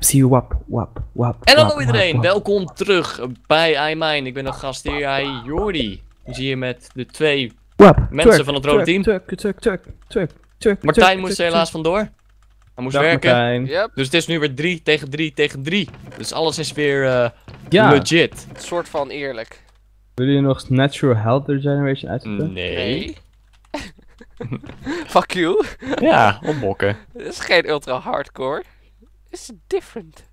Zie wap, wap, wap. En hallo iedereen, welkom terug bij IMine. Ik ben de gast hier, Jordi. We zien hier met de twee mensen van het rode team. Twerk, twerk, Martijn moest er helaas vandoor. Hij moest werken. Yep. Dus het is nu weer 3 tegen 3 tegen 3. Dus alles is weer eh, legit. Een soort van eerlijk. Wil je nog Natural Health Regeneration uitzetten? Nee. Fuck you. ja, ontbokken. Dit is geen ultra hardcore. Dit is different.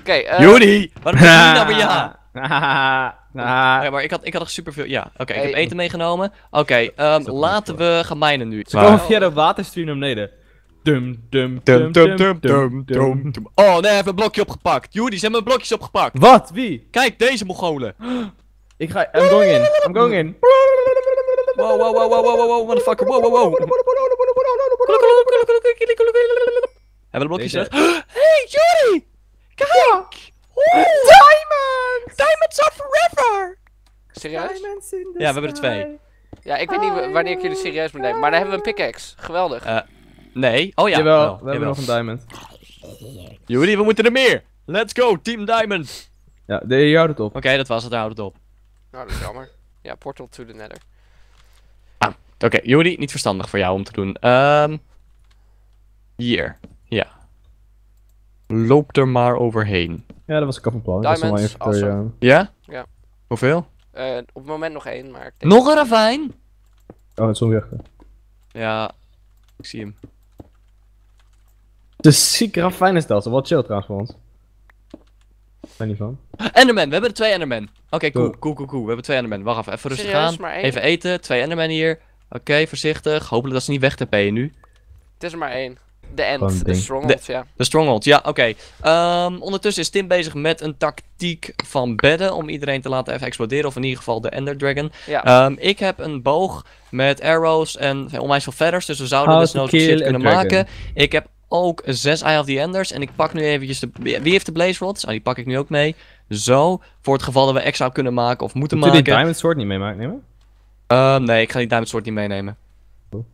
Oké, eh... ben je nou bij ja? Ah. maar ik had, ik had super superveel... Ja, oké, ik heb eten meegenomen. Oké, um, laten we gaan mijnen nu. Ze komen via de waterstream naar beneden. Dum dum dum, dum, dum, dum, dum, dum, Oh, nee, even een blokje opgepakt. Judy, ze hebben mijn blokjes opgepakt. Wat? Wie? Kijk, deze Mongolen. ik ga... I'm going in. I'm going in. Wow, wow, wow, wow, wow, wow, motherfucker. Wow, wow, wow. En wel blokjes hey, Jury! Kijk! Oh, diamonds! Diamonds are forever! Serieus? Diamonds ja, we hebben er twee. Ja, ik weet niet wanneer ik jullie serieus moet nemen, maar dan hebben we een pickaxe. Geweldig. Eh, nee. Oh ja. Jawel, we hebben nog een diamond. Jullie, we moeten er meer! Let's go, Team Diamond! Ja, daar je houdt het op. Oké, dat was het, houdt het op. Nou, dat is jammer. Ja, Portal to the Nether. Ah, oké. Okay, niet verstandig voor jou om te doen. Ehm, hier. Ja. Loop er maar overheen. Ja, dat was ik al plan. Dat is nog Diamonds, even, awesome. Eh, ja. Ja? Ja. Hoeveel? Eh, op het moment nog één, maar ik denk... Nog een ravijn? Oh, het is weer Ja, ik zie hem. De ziek ravijn is dat. Wat chill trouwens voor ons. ben niet van. Enderman, we hebben twee Enderman. Oké, cool, Cool. cool, cool, cool. We hebben twee Enderman. Wacht even, even rustig gaan. aan. Even eten, twee Enderman hier. Oké, voorzichtig. Hopelijk dat ze niet weg wegtapen nu. Het is er maar één de end, de stronghold, ja. De stronghold, ja, oké. Ehm, ondertussen is Tim bezig met een tactiek van bedden om iedereen te laten even exploderen. Of in ieder geval de Ender Dragon. Ehm, ik heb een boog met arrows en onwijs veel feathers. Dus we zouden dus nooit shit kunnen maken. Ik heb ook zes Eye of the Enders. En ik pak nu eventjes de... Wie heeft de Blaze Rods? Oh, die pak ik nu ook mee. Zo, voor het geval dat we extra kunnen maken of moeten maken. Kun je die Diamond Sword niet meenemen ehm, nee, ik ga die Diamond Sword niet meenemen.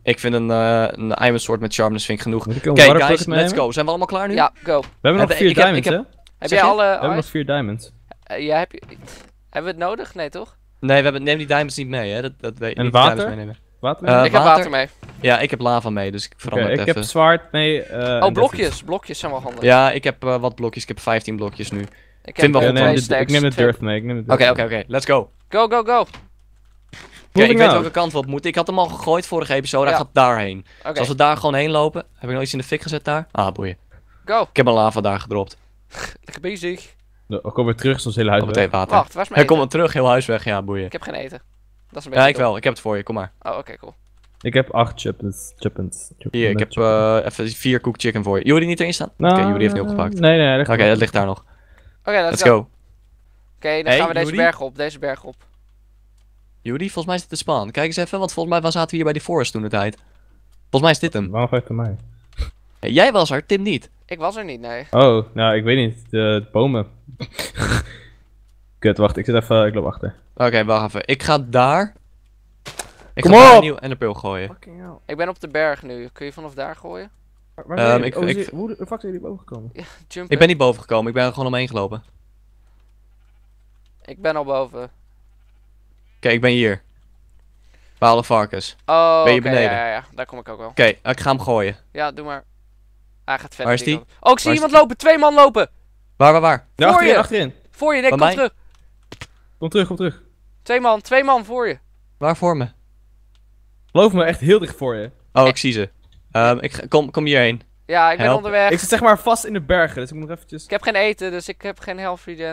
Ik vind een, uh, een Iron met Sharpness vind genoeg. Oké, guys, let's go. Zijn we allemaal klaar nu? Ja, go. We hebben nog vier diamonds, hè? jij alle... We hebben nog vier diamonds. Eh, heb Hebben we het nodig? Nee, toch? Nee, we hebben, neem die diamonds niet mee, hè? Dat, dat, en water? Water mee? Eh, ik heb water mee. Ja, ik heb lava mee, dus ik verander het ik Ik heb zwaard mee. oh, blokjes. Blokjes zijn wel handig. Ja, ik heb wat blokjes. Ik heb 15 blokjes nu. Ik, heb wel ja, nee, Ik neem de dirt mee. Oké, oké, oké. Let's go. Go, go, go. Oké, ik weet welke kant we op moeten. Ik had hem al gegooid vorige episode, hij gaat daarheen. Okay. Dus als we daar gewoon heen lopen... Heb ik nog iets in de fik gezet daar? Ah, boeien. Go. Ik heb een lava daar gedropt. Lekker bezig. Nou, ik kom weer terug, soms hele huis weg. water. Wacht, mijn Hij komt terug, heel huis weg. Ja, boeien. Ik heb geen eten. Dat is een beetje Ja, ik wel. Ik heb het voor je. Kom maar. Oh, oké, cool. Ik heb acht chippens. chippens, Hier, ik heb eh, even vier cook chicken voor je. Jullie niet erin staan? Nou, oké, okay, jullie heeft niet eh, opgepakt. Nee, nee, Oké, dat ligt daar nog. Oké, let's, let's, go. go. Oké, dan gaan we deze berg op. Deze berg op. Jullie volgens mij is dit de spawn. Kijk eens even, want volgens mij zaten we hier bij die forest toen de tijd. Volgens mij is dit hem. Waarom ik hij mij? Jij was er, Tim niet. Ik was er niet, nee. Oh, nou, ik weet niet. De, bomen. Kut, wacht. Ik zit even... Ik loop achter. Oké, wacht even. Ik ga daar... Ik Kom ga op! en de pil gooien. Ik ben op de berg nu. Kun je vanaf daar gooien? Ehm, ik, oh, ik, hoe de fuck zijn jullie boven gekomen? Ja, ik ben niet boven gekomen. Ik ben er gewoon omheen gelopen. Ik ben al boven. Kijk, ik ben hier. alle varkens. Oh, ben je beneden? Ja, ja, daar kom ik ook wel. Oké, ik ga hem gooien. Ja, doe maar. Hij gaat verder. Waar is die? Ook oh, ik zie iemand lopen. Twee man lopen. Waar, waar, waar? voor achterin, je. achterin. Voor je, nee, kom terug. Kom terug, kom terug. Twee man, twee man voor je. Waar voor me? Loof me, echt heel dicht voor je. Oh, ik zie ze. Ehm, ik kom, kom hierheen. Ja, ik ben onderweg. Ik zit zeg maar vast in de bergen, dus ik moet eventjes... Ik heb geen eten, dus ik heb geen health regen.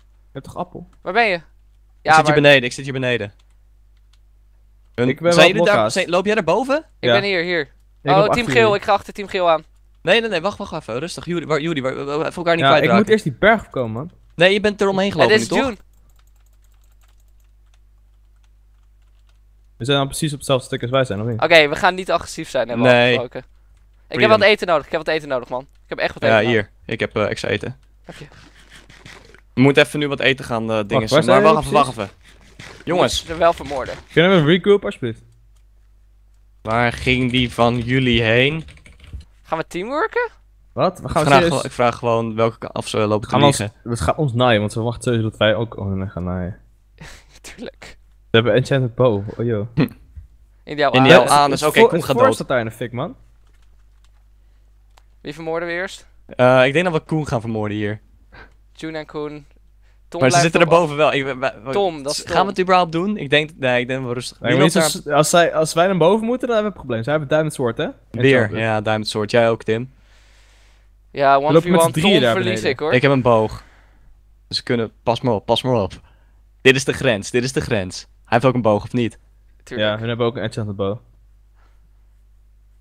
Je hebt toch appel? Waar ben je? ik zit hier beneden, ik zit hier beneden. Hun... Ik ben zijn jullie daar, loop jij naar boven? Ik ben hier, hier. oh, team geel, ik ga achter team geel aan. Nee, nee, nee, wacht, wacht even. Rustig, Jullie, waar, jullie, waar, waar, even elkaar niet ja, kwijt ik moet eerst die berg komen, man. Nee, je bent er omheen gelopen Het dit is June. We zijn dan precies op hetzelfde stuk als wij zijn, of niet? Oké, we gaan niet agressief zijn, hebben we nee. Ik heb wat eten nodig, ik heb wat eten nodig, man. Ik heb echt wat eten Ja, hier. Ik heb eh, extra eten. Dank je. We moeten even nu wat eten gaan uh, dingen. Wacht, maar wacht even, wacht even. Jongens. Ze wel vermoorden. Kunnen we regroup alsjeblieft? Waar ging die van jullie heen? Gaan we teamworken? Wat? We gaan ik, vraag, ik vraag gewoon welke af ze lopen gaan te ons naaien, want ze wachten sowieso dat wij ook gaan naaien. Tuurlijk. We hebben enchanted bow, oh joh. Hm. In jouw aan. In jouw aan, dus oké, kom ga in de fik, man. Wie vermoorden we eerst? Uh, ik denk dat we Koen gaan vermoorden hier. June en Koen. maar ze zitten er boven wel. Tom, dat Gaan we het überhaupt doen? Ik denk, nee, ik denk wel rustig. als, zij, als wij naar boven moeten, dan hebben we een probleem. Zij hebben Diamond Sword, hè? Weer, dus- ja, Diamond Jij ook, Tim. Ja, want v want Tom verlies ik, hoor. Ik heb een boog. Ze kunnen... Pas maar op, pas maar op. Dit is de grens, dit is de grens. Hij heeft ook een boog, of niet? Ja, hun hebben ook een edge de boog.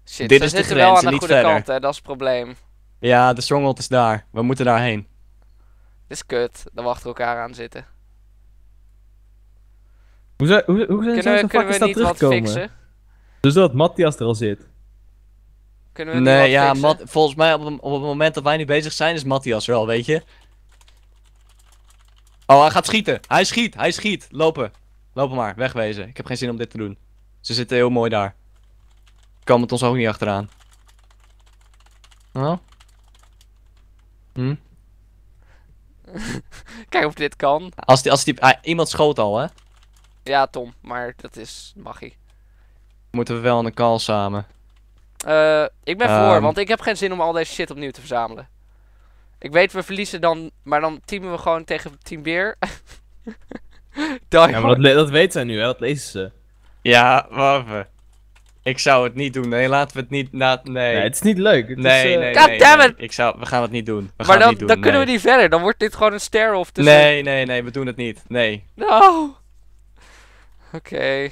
Shit, dit is de grens, wel aan de goede verder. kant, hè? Dat is het probleem. Ja, de stronghold is daar. We moeten daarheen. Dit is kut, wachten we elkaar aan zitten. Hoe, zou, hoe, hoe zijn kunnen, kunnen we niet wat fixen? Dus dat Matthias er al zit. Kunnen we nee, ja, volgens mij op, het moment dat wij nu bezig zijn, is Matthias er al, weet je? Oh, hij gaat schieten. Hij schiet, hij schiet. Lopen. Lopen maar, wegwezen. Ik heb geen zin om dit te doen. Ze zitten heel mooi daar. Kan met ons ook niet achteraan. Nou? Hm? Kijk of dit kan. Als die, als die, ah, iemand schoot al, hè? Ja, Tom, maar dat is magie. Moeten we wel een call samen? Eh, ik ben voor, ehm. want ik heb geen zin om al deze shit opnieuw te verzamelen. Ik weet, we verliezen dan, maar dan teamen we gewoon tegen Team Beer. ja, maar dat, dat weten zij nu, hè? Dat lezen ze. Ja, wauw. Ik zou het niet doen. Nee, laten we het niet. Na, nee. nee, het is niet leuk. Het nee, is, eh, nee, God nee, damn nee. Ik zou, we gaan het niet doen. We maar dan, doen. dan kunnen we niet verder. Dan wordt dit gewoon een ster-off. Dus nee, nee, nee. We doen het niet. Nee. No. Oké. Okay.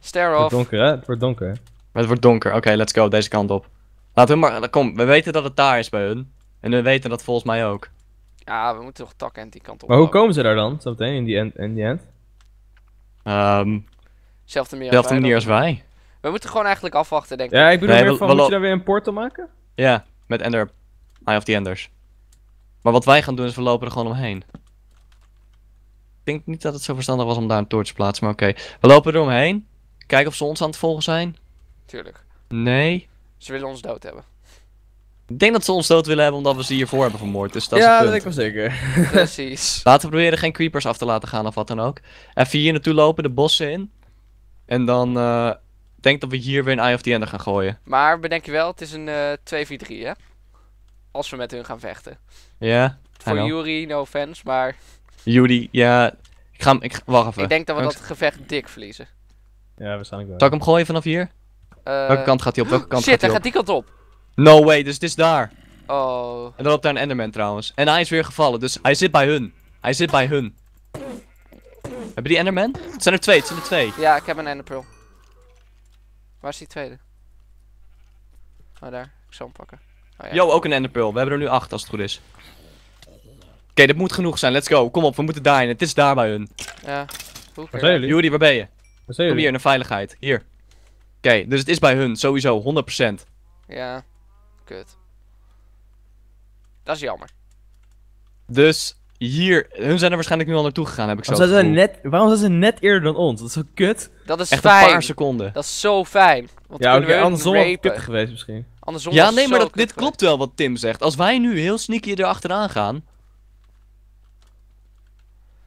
ster-off. Het wordt donker, hè? Het wordt donker. Het wordt donker. Oké, let's go. Deze kant op. Laten we maar... Kom, we weten dat het daar is bij hun. En we weten dat volgens mij ook. Ja, we moeten toch tak-end die kant op. Maar hoe komen ze daar dan, zometeen, in die end? In die end? Um, zelfde manier, manier als wij. We moeten gewoon eigenlijk afwachten, denk ik. Ja, ik bedoel nee, meer van, moet je daar weer een portal maken? Ja, met Ender. Eye of the Enders. Maar wat wij gaan doen is, we lopen er gewoon omheen. Ik denk niet dat het zo verstandig was om daar een torch te plaatsen, maar oké. We lopen er omheen. Kijken of ze ons aan het volgen zijn. Tuurlijk. Nee. Ze willen ons dood hebben. Ik denk dat ze ons dood willen hebben omdat we ze hiervoor hebben vermoord. Dus dat ja, dat denk ik wel zeker. Precies. Laten we proberen geen creepers af te laten gaan of wat dan ook. Even hier naartoe lopen, de bossen in. En dan uh, denk dat we hier weer een Eye of the Ender gaan gooien. Maar bedenk je wel, het is een 2v3 eh, hè? Als we met hun gaan vechten. Ja. Voor Yuri, no offense, maar... Yuri, ja. Ik ga hem, ik, wacht even. Ik denk dat we dat gevecht dik verliezen. Ja, waarschijnlijk wel. Zal ik hem gooien vanaf hier? Eh, Welke kant gaat hij op? Welke kant Shit, gaat hij op? gaat die kant op. No way, dus het is daar. Oh. En dan loopt daar een enderman trouwens. En hij is weer gevallen, dus hij zit bij hun. Hij zit bij hun. Hebben die enderman? Het zijn er twee, het zijn er twee. Ja, ik heb een enderpearl. Waar is die tweede? Oh, daar. Ik zal hem pakken. Oh, ja. Yo, ook een enderpearl. We hebben er nu acht, als het goed is. Oké, dat moet genoeg zijn. Let's go. Kom op, we moeten daarin. Het is daar bij hun. Ja. Wat Waar zijn jullie? Jury, waar ben je? Waar zijn Kom hier, naar veiligheid. Hier. Oké, dus het is bij hun. Sowieso, 100%. Ja. Kut. Dat is jammer. Dus hier, hun zijn er waarschijnlijk nu al naartoe gegaan, heb ik zo waarom zijn, ze net, waarom zijn ze net eerder dan ons? Dat is zo kut. Dat is Echt fijn. een paar seconden. Dat is zo fijn. Want ja, okay, andersom was kut geweest misschien. Andersom ja, nee, maar dit klopt wel wat Tim zegt. Als wij nu heel sneaky erachteraan gaan...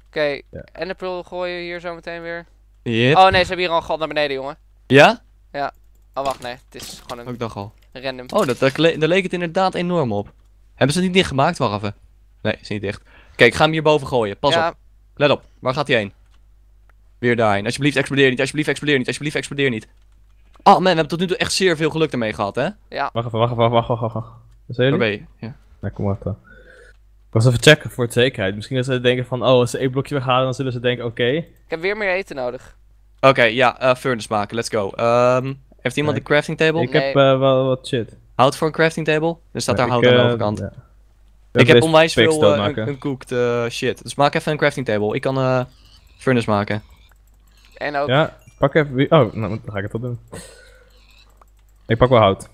Oké, en de gooien hier zo meteen weer. Yep. Oh nee, ze hebben hier al een gat naar beneden, jongen. Ja? Ja. Oh wacht, nee. Het is gewoon een... Ook dag al. Random. Oh, dat, daar, leek het inderdaad enorm op. Hebben ze het niet dichtgemaakt? Wacht even. Nee, is niet dicht. Kijk, ik ga hem hierboven gooien. Pas ja. op. Let op. Waar gaat hij heen? Weer daarheen. Alsjeblieft, explodeer niet. Alsjeblieft, explodeer niet. Alsjeblieft, explodeer niet. Oh man, we hebben tot nu toe echt zeer veel geluk ermee gehad, hè? Ja. Wacht even, wacht even, wacht even, wacht wacht. Is Waar ben je? Ja. Nou, kom maar Ik was even checken voor het zekerheid. Misschien dat ze denken van, oh, als ze één blokje weghalen, dan zullen ze denken, oké. Ik heb weer meer eten nodig. Oké, ja, eh, furnace maken, let's go. Um, heeft iemand een crafting table? Ik heb eh, wel wat shit. Hout voor een crafting table? Er staat daar hout aan de eh, overkant. Ja. Ik heb onwijs veel uh, shit. Dus maak even een crafting table. Ik kan uh, furnace maken. En ook. Ja, pak even. Oh, nou, dan ga ik het toch doen. Ik pak wel hout.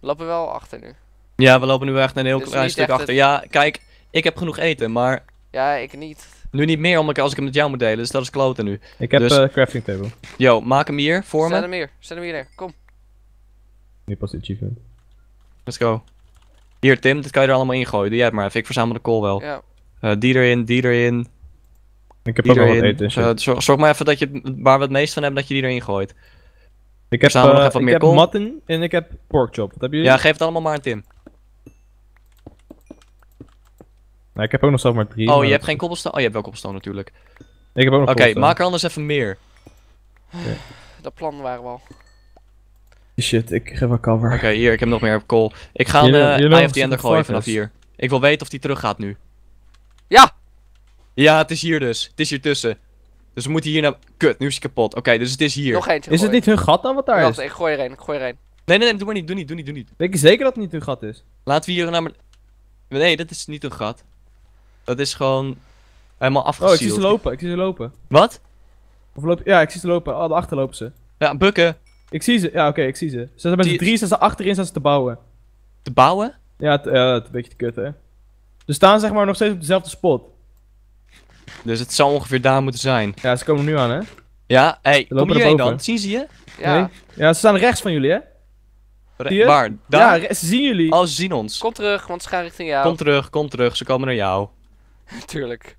We lopen wel achter nu. Ja, we lopen nu echt een heel dus klein stuk achter. Ja, kijk, ik heb genoeg eten, maar. Ja, ik niet. Nu niet meer, omdat ik, als ik hem met jou moet delen, dus dat is kloten nu. Ik heb dus... Eh, crafting table. Yo, maak hem hier, voor Zet me. Zet hem hier, zet hem hier neer, kom. Nu pas de achievement. Let's go. Hier Tim, dit kan je er allemaal in gooien. Doe maar even, ik verzamel de kool wel. Ja. Uh, die erin, die erin. Ik heb ook wel wat eten. Eh, zorg, zorg, maar even dat je, waar we het meest van hebben, dat je die erin gooit. Ik heb, uh, nog even wat ik heb matten en ik heb porkchop. Wat Ja, geef het allemaal maar aan Tim. Nou, ik heb ook nog zelf maar drie. Oh, je hebt geen koppelstone? Oh, je hebt wel koppelstone natuurlijk. Ik heb ook nog Oké, maak er anders even meer. Okay. Dat plan waren we al. Shit, ik geef wel cover. Oké, hier, ik heb nog meer kool. Ik ga de IFD Eye of Ender gooien vanaf hier. Ik wil weten of die terug gaat nu. Ja! Ja, het is hier dus. Het is hier tussen. Dus we moeten hier naar... Kut, nu is hij kapot. Oké, dus het is hier. Is het niet hun gat dan wat daar Wacht, is? Ik gooi er een, ik gooi er Nee, nee, nee, doe maar niet, doe niet, doe niet, doe niet. Denk je zeker dat het niet hun gat is? Laten we hier naar... Nee, dit is niet hun gat. Dat is gewoon helemaal afgezien. Oh, ik zie ze lopen. Ik zie ze lopen. Wat? Of loop... Ja, ik zie ze lopen. Oh, achter lopen ze. Ja, bukken. Ik zie ze. Ja, oké, ik zie ze. Ze zijn met Die... drie, ze staan achterin ze zijn te bouwen. Te bouwen? Ja, het, ja, het een beetje te kut, hè. Ze staan zeg maar nog steeds op dezelfde spot. Dus het zou ongeveer daar moeten zijn. Ja, ze komen nu aan, hè. Ja, hé, hey, kom hierheen dan. Zien ze je? Ja. Ja, ze staan rechts van jullie, hè. Waar? Daar? Ja, ze zien jullie. Oh, ze zien ons. Kom terug, want ze gaan richting jou. Kom terug, kom terug. Ze komen naar jou. Tuurlijk.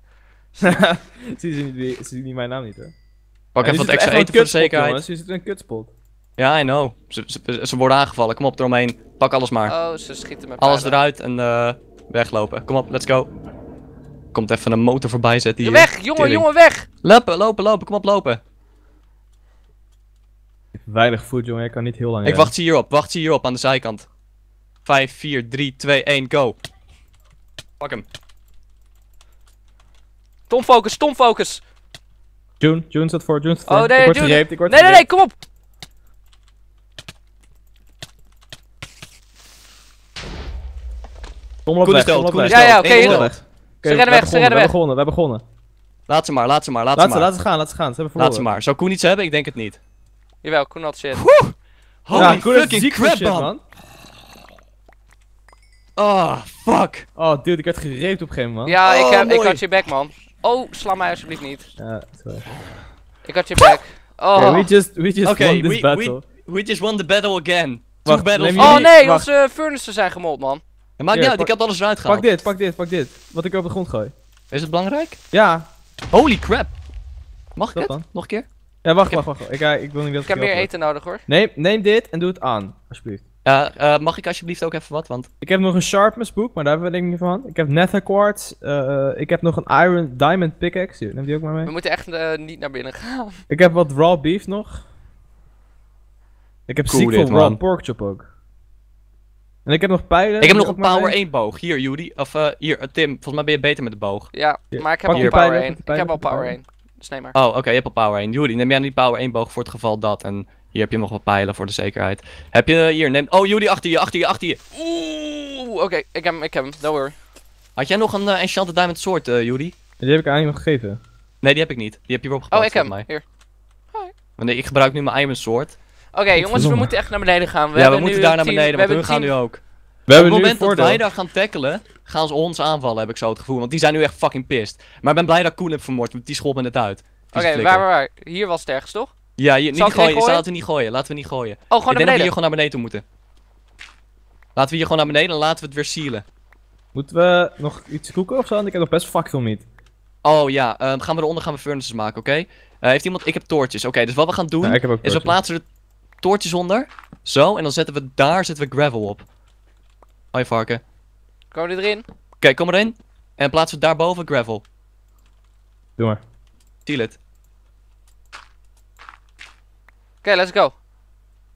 zie ze niet, niet mijn naam niet hoor. Pak even wat extra eten voor de zekerheid. Jongens, is het in een kutspot. Ja, I know. Ze, worden aangevallen. Kom op, eromheen. Pak alles maar. Oh, ze schieten met Alles eruit en eh, weglopen. Kom op, let's go. Komt even een motor voorbij zetten hier. Eh, weg, jongen, jongen, weg! Lopen, lopen, lopen. Kom op, lopen. Weinig voet, jongen. Ik kan niet heel lang Ik wacht ze hierop. Wacht ze hierop aan de zijkant. 5, 4, 3, 2, 1, go. Pak hem. Tom focus, Tom focus. June, June staat voor, June staat voor. Oh nee, ik word ik word nee, nee, nee, kom op. Kom op weg, kom op weg. Ja, ja, oké. Okay, ze rennen weg, ze rennen weg. We hebben gewonnen, we hebben gewonnen. Laat ze maar, laat ze maar, laat, ze maar. Laat ze gaan, laat ze gaan. Ze hebben verloren. Laat ze maar. Zou Koen iets hebben? Ik denk het niet. Jawel, Koen had shit. Woe! Holy Koen fucking crap, shit, man. Oh, fuck. Oh, dude, ik werd gereept op een gegeven moment. Ja, ik, heb, oh, eh, ik had je back, man. Oh, sla mij alsjeblieft niet. Ja, sorry. Ik had je back. Oh. we just, we just won this battle. We, we just won the battle again. Two battles. Oh nee, onze furnaces zijn gemold, man. maakt niet uit, ik heb alles eruit gehaald. Pak dit, pak dit, pak dit. Wat ik op de grond gooi. Is het belangrijk? Ja. Holy crap. Mag ik dat Dan? Nog een keer? Ja, wacht, wacht, wacht. Ik, eh, ik wil niet dat ik heb meer eten nodig, hoor. Neem, neem dit en doe het aan, alsjeblieft. Eh, eh, mag ik alsjeblieft ook even wat? Want... Ik heb nog een Sharpness boek, maar daar hebben we denk ik niet van. Ik heb Nether Quartz. Eh, ik heb nog een Iron Diamond Pickaxe. Neem die ook maar mee. We moeten echt niet naar binnen gaan. Ik heb wat Raw Beef nog. Ik heb cool Raw Porkchop ook. En ik heb nog pijlen. Ik heb nog een Power 1 boog. Hier, Judy. Of hier, Tim. Volgens mij ben je beter met de boog. Ja, maar ik heb al Power 1. Ik heb al Power 1. Dus neem maar. Oh, oké. je hebt al Power 1. Judy, neem jij die Power 1 boog voor het geval dat. En hier heb je nog wat pijlen voor de zekerheid. Heb je hier, neem... Oh, jullie achter je, achter je, achter je. Oeh, oké, ik heb hem, ik heb hem. Don't worry. Had jij nog een eh, Enchanted Diamond Sword, uh, Judy? Die heb ik aan iemand gegeven. Nee, die heb ik niet. Die heb je weer opgepakt. Oh, ik heb hem. Hier. Hi. Nee, ik gebruik nu mijn Diamond Sword. Oké, jongens, we moeten echt naar beneden gaan. We ja, we moeten daar naar beneden, we want hun gaan nu ook. We Op het moment dat wij daar gaan tackelen, gaan ze ons aanvallen, heb ik zo het gevoel. Want die zijn nu echt fucking pissed. Maar ik ben blij dat Koen heb vermoord, want die schold me net uit. Oké, waar, waar, waar? Hier was het ergens, toch? Ja, je, niet gooien. gooien? laten we niet gooien. Laten we niet gooien. Oh, gewoon Ik naar beneden. we hier gewoon naar beneden moeten. Laten we hier gewoon naar beneden en laten we het weer sealen. Moeten we nog iets koeken of zo? Want ik heb nog best fuck veel Oh ja, um, gaan we eronder gaan we furnaces maken, oké? Eh, heeft iemand... Ik heb toortjes. Oké, dus wat we gaan doen... is we plaatsen er toortjes onder. Zo, en dan zetten we daar zetten we gravel op. Hoi varken. Komen we erin? Oké, kom erin. En plaatsen we daarboven gravel. Doe maar. Deal it. Oké, let's go.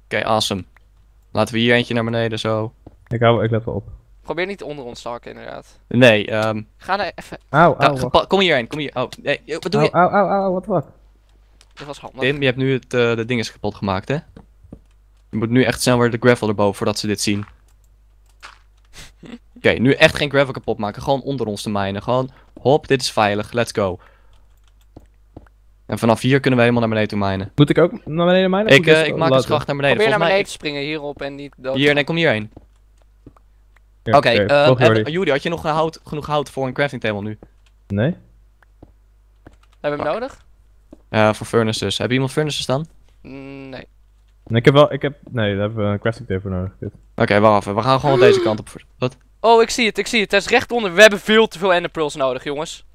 Oké, awesome. Laten we hier eentje naar beneden zo. Ik hou, ik let wel op. Probeer niet onder ons te hakken, inderdaad. Nee, ehm um... Ga nou even... Auw, auw, Kom hierheen, kom hier. Oh, nee, wat doe au, je? Auw, auw, auw, wat, wat? Dat was handig. Tim, je hebt nu het, eh, de ding is kapot gemaakt, hè? Je moet nu echt snel weer de gravel erboven voordat ze dit zien. Oké, nu echt geen gravel kapot maken. Gewoon onder ons te mijnen. Gewoon, hop, dit is veilig. Let's go. En vanaf hier kunnen we helemaal naar beneden toe Moet ik ook naar beneden minen? Ik, eh, ik maak een schacht naar beneden. Probeer naar beneden te springen, hierop en niet... Dat... Hier, nee, kom hierheen. Oké, okay, eh, eh, had je nog hout, genoeg hout voor een crafting table nu? Nee. Hebben we hem ah. nodig? Ja, voor furnaces. Heb je iemand furnaces dan? Mm, nee. Nee, ik heb wel, ik heb, nee, daar hebben we een crafting table nodig. Oké, okay, wacht even. We gaan gewoon deze kant op. Wat? Oh, ik zie het, ik zie het. Het is rechtonder. We hebben veel te veel enderpearls nodig, jongens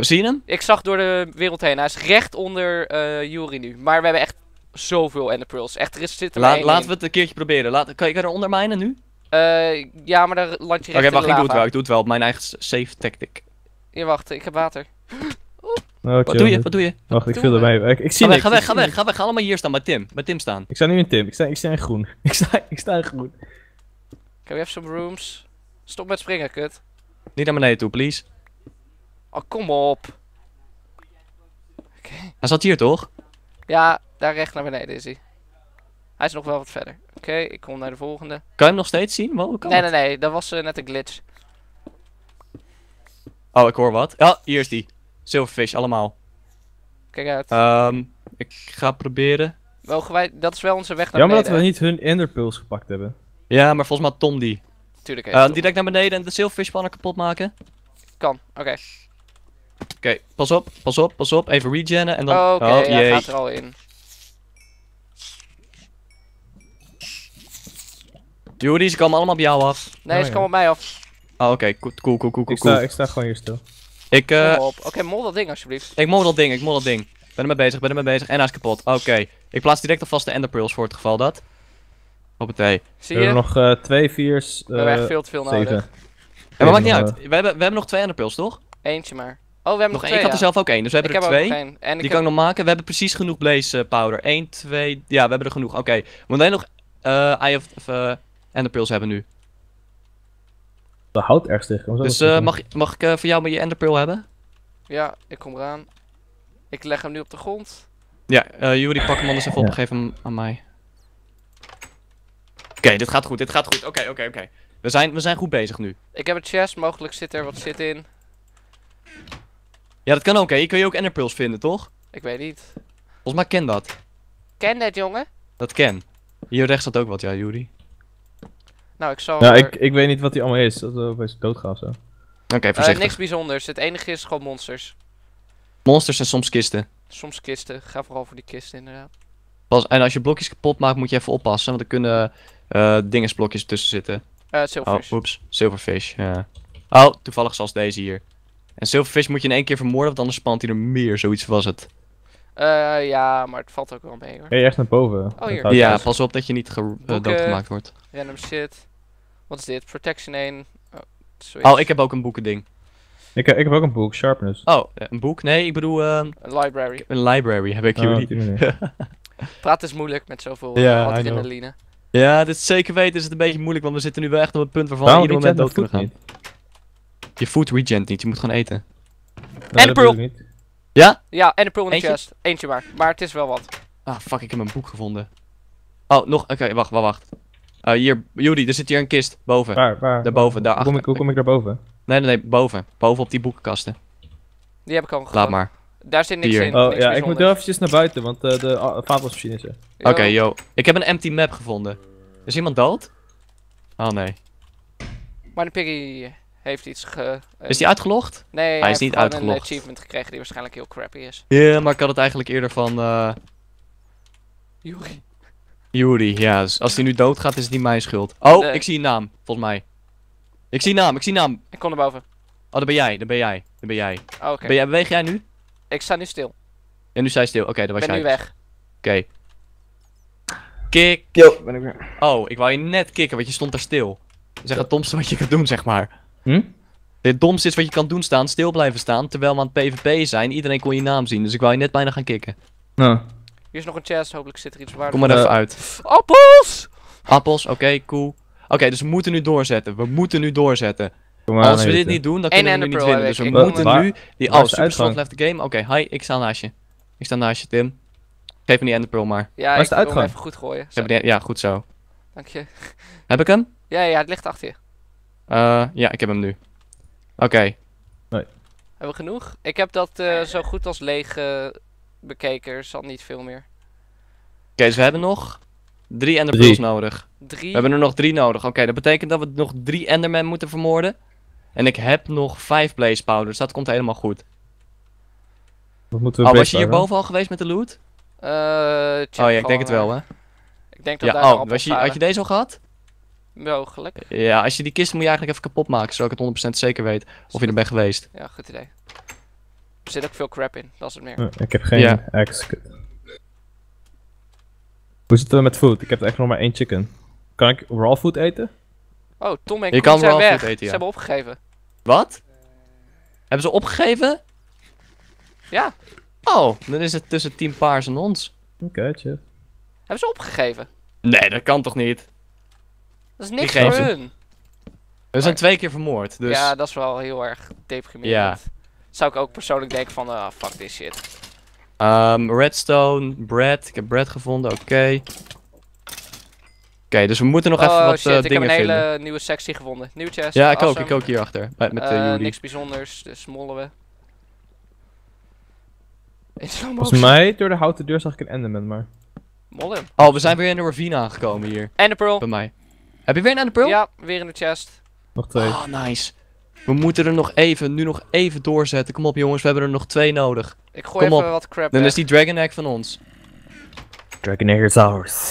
zie je hem? Ik zag door de wereld heen. Hij is recht onder uh, eh, Yuri nu. Maar we hebben echt zoveel Ender Pearls. Echt, er zit er Laten we het een keertje proberen. Laat, kan je er ondermijnen nu? Eh, ja, maar daar land je recht Oké, okay, wacht, ik doe het wel. Ik doe het wel mijn eigen safe tactic. Hier, wacht. Ik heb water. wat doe je? Wat doe je? Wacht, ik vul erbij. Ik, zie ga niks. Weg, ga weg, ga weg, ga weg. Ga allemaal hier staan, bij Tim. Bij Tim staan. Ik sta nu in Tim. Ik sta, ik sta in groen. ik, sta, ik sta in groen. Can we have some rooms? Stop met springen, kut. Niet naar beneden toe, please. Oh, kom op. Hij zat hier toch? Ja, daar recht naar beneden is hij. Hij is nog wel wat verder. Oké, ik kom naar de volgende. Kan je hem nog steeds zien? kan nee, nee, nee. Dat was eh, net een glitch. Oh, ik hoor wat. Ja, hier is die. Silverfish, allemaal. Kijk uit. Um, ik ga proberen. Mogen wij... Dat is wel onze weg naar Jammer beneden. Jammer dat we niet hun enderpuls gepakt hebben. Ja, maar volgens mij Tom die. Tuurlijk ehm, heeft uh, Direct naar beneden en de Silverfish pannen kapot maken. Kan, oké. Oké, pas op, pas op, pas op. Even regennen en dan... Oh, oké, hij oh, gaat er al in. Judy, ze komen allemaal op jou af. Nee, oh, ze komen op mij af. Oh, oké, cool, cool, cool, cool, ik Sta, ik sta gewoon hier stil. Ik, eh... Oké, okay, mol dat ding alsjeblieft. Ik mol dat ding, ik mol dat ding. Ben er mee bezig, ben er mee bezig. En hij is kapot. Oké. Ik plaats direct alvast de enderpearls voor het geval dat. Op het Zie je? We hebben nog eh, twee viers. we hebben echt eh, veel te veel nodig. En maar maakt niet uit. Eh. We hebben, we hebben nog twee enderpearls, toch? Eentje maar. Oh, we hebben nog, één Ik had er zelf ook één, dus we hebben ik er heb twee. Ook nog en die ik kan ik nog maken. We hebben precies genoeg blaze eh, powder. Eén, twee, ja, we hebben er genoeg. Oké, okay. we moeten nog uh, Eye of, eh, Pearls hebben nu. Dat houdt ergens tegen. Dus mag, mag ik voor jou maar je pearl hebben? Ja, ik kom eraan. Ik leg hem nu op de grond. Ja, uh, Jury, pak hem anders even op en geef hem aan mij. Oké, dit gaat goed, dit gaat goed. Oké, oké, oké. We, zijn, we zijn goed bezig nu. Ik heb een chest, mogelijk zit er wat zit in. Ja, dat kan ook, hè? Je kun je ook enderpearls vinden, toch? Ik weet niet. Volgens mij ken dat. Ken dat, jongen? Dat ken. Hier rechts staat ook wat, ja, Juri. Nou, ik zal... Ja, ik, ik weet niet wat die allemaal is. Dat is opeens doodgaan zo. Oké, okay, eh, voorzichtig. Uh, niks bijzonders. Het enige is gewoon monsters. Monsters en soms kisten. Soms kisten. Ga vooral voor die kisten, inderdaad. Pas, en als je blokjes kapot maakt, moet je even oppassen. Want er kunnen eh, dingensblokjes tussen zitten. Eh, silverfish. Oh, oeps. Silverfish, ja. Oh, toevallig zoals deze hier. En Silverfish moet je in één keer vermoorden, want anders spant hij er meer, zoiets was het. Uh, ja, maar het valt ook wel mee hoor. Hé, hey, echt naar boven. Oh, hier. Ja, pas op dat je niet eh, doodgemaakt wordt. Random shit. Wat is dit? Protection 1. Oh, ik heb ook een boekending. Ik, eh, ik heb ook een boek, Sharpness. Oh, een boek? Nee, ik bedoel... Ehm, een library. Een library heb ik oh, jullie. Praat is moeilijk met zoveel adrenaline. Ja, dit zeker weten is het een beetje moeilijk, want we zitten nu wel echt op het punt waarvan ieder moment dood kunnen gaan. Je food regent niet, je moet gewoon eten. en de pearl! Ja? Ja, en de pearl in de chest. Eentje maar. Maar het is wel wat. Ah, fuck, ik heb een boek gevonden. Oh, nog... Oké, wacht, wacht, wacht. Eh, hier, Judy, er zit hier een kist. Boven. Waar, waar? Daarboven, daar achter. Hoe kom ik daarboven? Nee, nee, nee, boven. Boven op die boekenkasten. Die heb ik al gevonden. Laat maar. Daar zit niks in. Oh ja, ik moet wel eventjes naar buiten, want eh, de uh, is er. Oké, yo. Ik heb een empty map gevonden. Is iemand dood? Oh nee. Maar de piggy heeft iets ge... Eh, is die uitgelogd? Nee, hij, is niet uitgelogd. een achievement gekregen die waarschijnlijk heel crappy is. Ja, maar ik had het eigenlijk eerder van... Uh... Eh, Yuri. ja. Dus als hij nu doodgaat is het niet mijn schuld. Oh, ik zie een naam, volgens mij. Ik zie een naam, ik zie een naam. Ik kom naar boven. Oh, daar ben jij, daar ben jij, daar ben jij. Oh, oké. Ben jij, beweeg jij nu? Ik sta nu stil. Ja, nu sta je stil. Oké, okay, dat was ben jij. ben nu weg. Oké. Okay. Kick. Oh, ik wou je net kicken, want je stond daar stil. Zeg het Thompson wat je kan doen, zeg maar. Hm? Het domste is wat je kan doen staan, stil blijven staan, terwijl we aan het PvP zijn. Iedereen kon je naam zien, dus ik wou je net bijna gaan kicken. Nou. Hier is nog een chest, hopelijk zit er iets waar. Kom maar even uit. Appels! Appels, oké, cool. Oké, dus we moeten nu doorzetten. We moeten nu doorzetten. Als we dit niet doen, dan kunnen we niet winnen. Dus we moeten nu... Die, oh, strong left the game. Oké, hi, ik sta naast je. Ik sta naast je, Tim. Geef me die enderpearl maar. Ja, waar is de uitgang? even goed gooien. Ja, goed zo. Dank je. Heb ik hem? Ja, ja, het ligt achter je. Eh, ja, ik heb hem nu. Oké. Nee. Hebben we genoeg? Ik heb dat eh, zo goed als leeg uh, bekeken. Er zat niet veel meer. Oké, dus we hebben nog drie enderpearls nodig. Drie? We hebben er nog drie nodig. Oké, dat betekent dat we nog drie endermen moeten vermoorden. En ik heb nog vijf blaze powder, dus dat komt helemaal goed. Wat moeten we oh, was je hierboven al geweest met de loot? Eh, oh ja, ik denk het wel, hè? Ik denk dat ja, daar oh, was je, had je deze al gehad? gelukkig. Ja, als je die kist moet je eigenlijk even kapot maken, zodat ik het 100% zeker weet of je er bent geweest. Ja, goed idee. Er zit ook veel crap in, dat is het meer. ik heb geen ex. Hoe zit het met food? Ik heb echt nog maar één chicken. Kan ik raw food eten? Oh, Tom en ik zijn raw weg. Food eten, ja. Ze hebben opgegeven. Wat? Hebben ze opgegeven? Ja. Oh, dan is het tussen team paars en ons. Oké, okay, Hebben ze opgegeven? Nee, dat kan toch niet? Dat is niks voor hun. We zijn oh. twee keer vermoord, dus... Ja, dat is wel heel erg deprimerend. Ja. Zou ik ook persoonlijk denken van, ah, fuck this shit. Um, redstone, bread. Ik heb bread gevonden, oké. Oké, dus we moeten nog even oh, wat shit, uh, eh, dingen vinden. ik heb een hele nieuwe sectie gevonden. Nieuw chest, Ja, ik ook. Ik ook hierachter. Met, met uh, uh, Niks bijzonders, dus mollen we. Volgens mij, door de houten deur zag ik een enderman, maar... Mollen. Oh, we zijn weer in de ravine aangekomen hier. En de pearl. Bij mij. Heb je weer een aan de pearl? Ja, weer in de chest. Nog twee. Oh, nice. We moeten er nog even, nu nog even doorzetten. Kom op jongens, we hebben er nog twee nodig. Ik gooi Kom even op. wat crap Dan is die dragon egg van ons. Dragon egg is ours.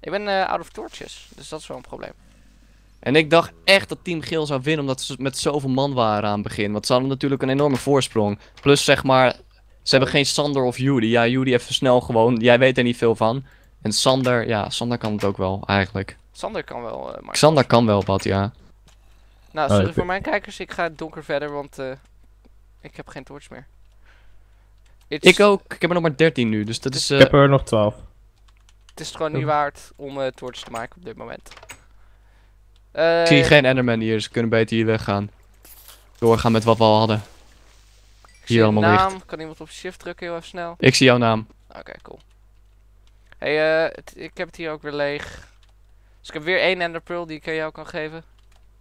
ik ben uh, out of torches, dus dat is wel een probleem. En ik dacht echt dat Team Geel zou winnen, omdat ze met zoveel man waren aan het begin. Want ze hadden natuurlijk een enorme voorsprong. Plus zeg maar ze hebben geen Sander of Judy. Ja, Judy even snel gewoon. Jij weet er niet veel van. En Sander, ja, Sander kan het ook wel, eigenlijk. Sander kan wel, uh, eh, Sander kan wel wat, ja. Nou, oh, sorry voor mijn kijkers. Ik ga donker verder, want eh, ik heb geen torch meer. Ik ook. Ik heb er nog maar 13 nu, dus dat is... Ik eh, heb er nog 12. Het is gewoon niet waard om uh, torch te maken op dit moment. ik zie geen enderman hier, dus ze kunnen beter hier weggaan. Doorgaan met wat we al hadden zie je naam. Licht. Kan iemand op shift drukken heel even snel? Ik zie jouw naam. Oké, cool. hey, eh, ik heb het hier ook weer leeg. Dus ik heb weer één Ender Pearl die ik aan jou kan geven.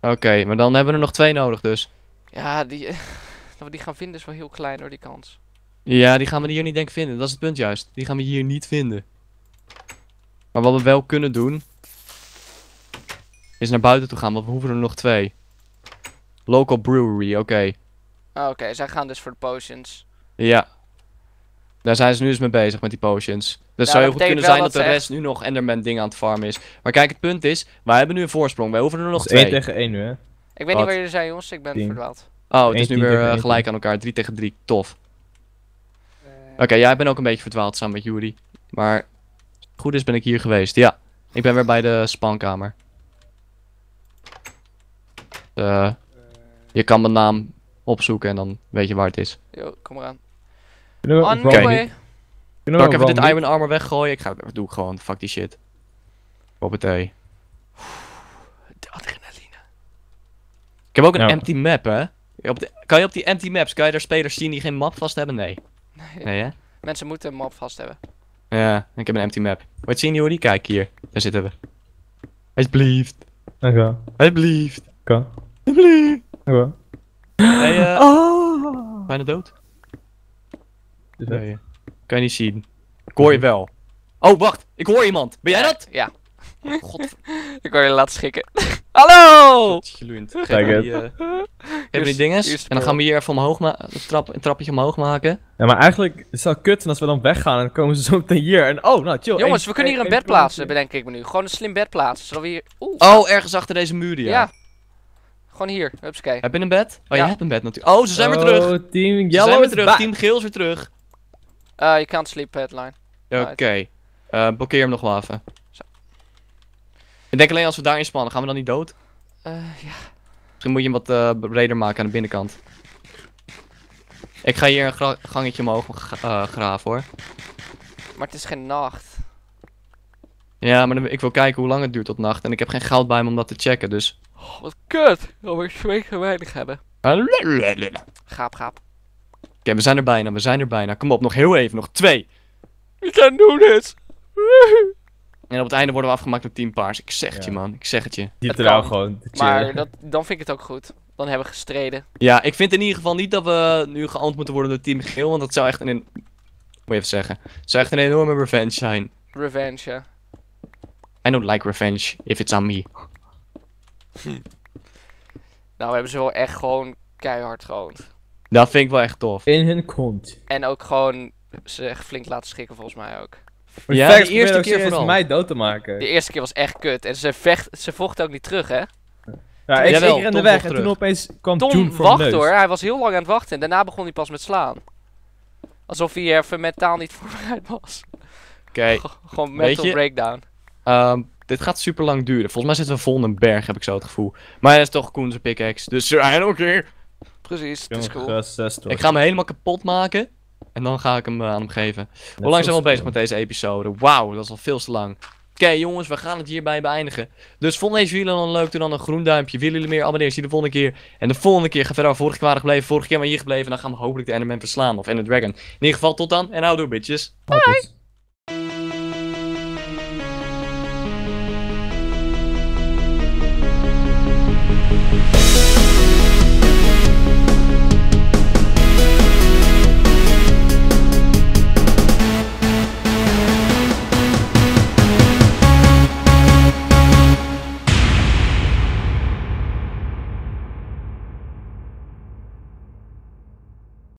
Oké, maar dan hebben we er nog twee nodig dus. Ja, die... dat we die gaan vinden is wel heel klein hoor, die kans. Ja, die gaan we hier niet denk ik vinden. Dat is het punt juist. Die gaan we hier niet vinden. Maar wat we wel kunnen doen... Is naar buiten toe gaan, want we hoeven er nog twee. Local Brewery, oké. Oh, oké, zij gaan dus voor de potions. Ja. Daar zijn ze nu eens mee bezig met die potions. Dat nou, zou heel goed kunnen zijn dat de rest nu nog Enderman dingen aan het farmen is. Maar kijk, het punt is, wij hebben nu een voorsprong. Wij hoeven er nog 2. tegen 1 nu, hè? Ik weet niet waar jullie zijn, jongens. Ik ben verdwaald. Oh, het is nu weer eh, gelijk aan elkaar. 3 tegen 3. Tof. Eh. Oké, jij bent ook een beetje verdwaald samen met Yuri. Maar goed is ben ik hier geweest. Ja, ik ben weer bij de spankamer. Eh, je kan mijn naam opzoeken en dan weet je waar het is. Yo, kom maar aan. Kunnen we, On ik even dit iron armor weggooien? Ik ga het doe ik gewoon. Fuck die shit. Hoppatee. De adrenaline. Ik heb ook een nou. empty map, hè? Op kan je op die empty maps, kan je daar spelers zien die geen map vast hebben? Nee. Nee, hè? Mensen moeten een map vast hebben. Ja, ik heb een empty map. Wat zien jullie? Kijk hier. Daar zitten we. Alsjeblieft. Dank je wel. Alsjeblieft. Kan. Alsjeblieft. Dank je Hey, eh, oh. Bijna dood. Nee. Kan je niet zien. Ik hoor je wel. Oh, wacht. Ik hoor iemand. Ben jij dat? Ja. God. ik hoor je laten schikken. Hallo! Glunt. Kijk het. we hebben die eh, dinges. En dan gaan we hier even omhoog een, een trappetje omhoog maken. Ja, maar eigenlijk is kut. als we dan weggaan, dan komen ze zo meteen hier. En oh, nou chill. Jongens, we kunnen hier een bed plaatsen, bedenk ik me nu. Gewoon een slim bed plaatsen. Zullen we hier... Oeh. Oh, ergens achter deze muur, Ja, gewoon hier, hupsakee. Heb je een bed? Oh, ja. je hebt een bed natuurlijk. Oh, ze zijn weer oh, terug. Team ze zijn weer terug. Team Geel is weer terug. Uh, je kan sleep headline. Oké. Okay. Eh, blokkeer hem nog wel even. Zo. Ik denk alleen als we daarin spannen, gaan we dan niet dood? Eh, ja. Misschien moet je hem wat breder maken aan de binnenkant. Ik ga hier een gangetje omhoog graven hoor. Maar het is geen nacht. Ja, maar ik wil kijken hoe lang het duurt tot nacht. En ik heb geen geld bij me om dat te checken, dus... Oh, wat kut. Oh, ik keer weinig hebben. Gaap, gaap. Oké, we zijn er bijna, we zijn er bijna. Kom op, nog heel even, nog twee. We can do this. En op het einde worden we afgemaakt door team paars. Ik zeg het je, man. Ik zeg het je. Die trouw gewoon. Maar dat, dan vind ik het ook goed. Dan hebben we gestreden. Ja, ik vind in ieder geval niet dat we nu geant moeten worden door team geel. Want dat zou echt een... Moet je even zeggen. Het zou echt een enorme revenge zijn. Revenge, ja. I don't like revenge, if it's on me. Hm. Nou, we hebben ze wel echt gewoon keihard gewoond. Dat vind ik wel echt tof. In hun kont. En ook gewoon ze echt flink laten schikken volgens mij ook. ja, de, eerste keer voor mij dood te maken. De eerste keer was echt kut. En ze, vecht, ze vochten ook niet terug, hè? Ja, ik, Jawel, in de weg en toen opeens kwam Tom June wacht hoor, hij was heel lang aan het wachten en daarna begon hij pas met slaan. Alsof hij even mentaal niet voorbereid was. Oké. Gewoon mental breakdown. Um, dit gaat super lang duren. Volgens mij zitten we vol in een berg, heb ik zo het gevoel. Maar hij is toch Koen pickaxe, dus I don't care. Precies, het is cool. Ik ga hem helemaal kapot maken. En dan ga ik hem eh, aan hem geven. Hoe lang zijn we al bezig met deze episode? Wauw, dat is al veel te lang. Oké jongens, we gaan het hierbij beëindigen. Dus vonden deze video dan leuk, doe dan een groen duimpje. Willen jullie meer abonneren, zie je de volgende keer. En de volgende keer ga verder vorige keer waren gebleven. Vorige keer maar hier gebleven. En dan gaan we hopelijk de Enderman verslaan. Of Ender Dragon. In ieder geval tot dan. En houdoe bitches. Bye.